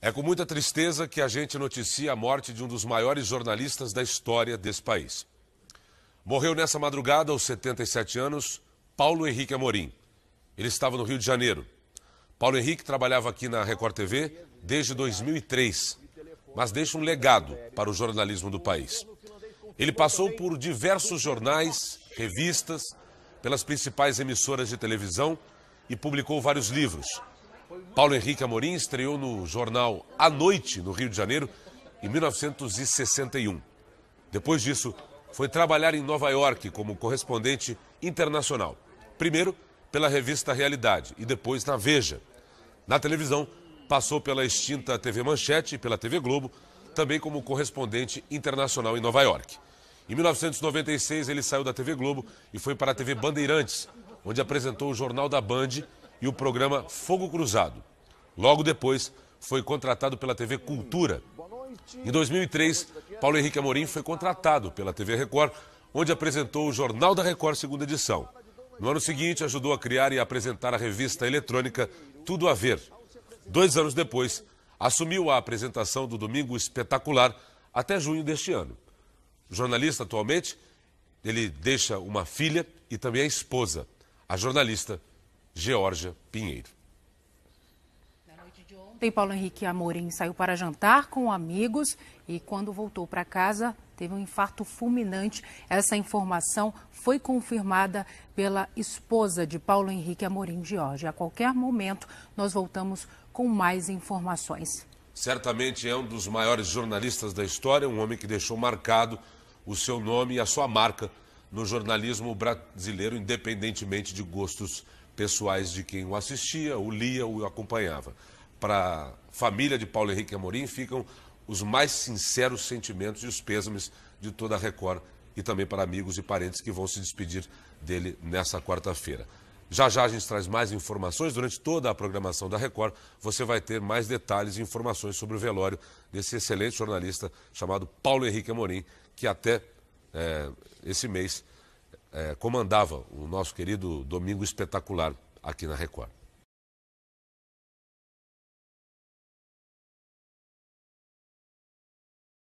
É com muita tristeza que a gente noticia a morte de um dos maiores jornalistas da história desse país. Morreu nessa madrugada, aos 77 anos, Paulo Henrique Amorim. Ele estava no Rio de Janeiro. Paulo Henrique trabalhava aqui na Record TV desde 2003, mas deixa um legado para o jornalismo do país. Ele passou por diversos jornais, revistas, pelas principais emissoras de televisão e publicou vários livros. Paulo Henrique Amorim estreou no jornal A Noite, no Rio de Janeiro, em 1961. Depois disso, foi trabalhar em Nova York como correspondente internacional. Primeiro pela revista Realidade e depois na Veja. Na televisão, passou pela extinta TV Manchete e pela TV Globo, também como correspondente internacional em Nova York. Em 1996, ele saiu da TV Globo e foi para a TV Bandeirantes, onde apresentou o Jornal da Band e o programa Fogo Cruzado. Logo depois, foi contratado pela TV Cultura. Em 2003, Paulo Henrique Amorim foi contratado pela TV Record, onde apresentou o Jornal da Record, segunda edição. No ano seguinte, ajudou a criar e apresentar a revista eletrônica Tudo a Ver. Dois anos depois, assumiu a apresentação do Domingo Espetacular até junho deste ano. Jornalista atualmente, ele deixa uma filha e também a esposa, a jornalista Georgia Pinheiro. Na noite de ontem, Paulo Henrique Amorim saiu para jantar com amigos e, quando voltou para casa, teve um infarto fulminante. Essa informação foi confirmada pela esposa de Paulo Henrique Amorim Georgia. A qualquer momento, nós voltamos com mais informações. Certamente é um dos maiores jornalistas da história, um homem que deixou marcado o seu nome e a sua marca no jornalismo brasileiro, independentemente de gostos pessoais de quem o assistia, o lia ou o acompanhava. Para a família de Paulo Henrique Amorim ficam os mais sinceros sentimentos e os pêsames de toda a Record e também para amigos e parentes que vão se despedir dele nessa quarta-feira. Já já a gente traz mais informações. Durante toda a programação da Record, você vai ter mais detalhes e informações sobre o velório desse excelente jornalista chamado Paulo Henrique Amorim, que até é, esse mês, é, comandava o nosso querido Domingo Espetacular aqui na Record.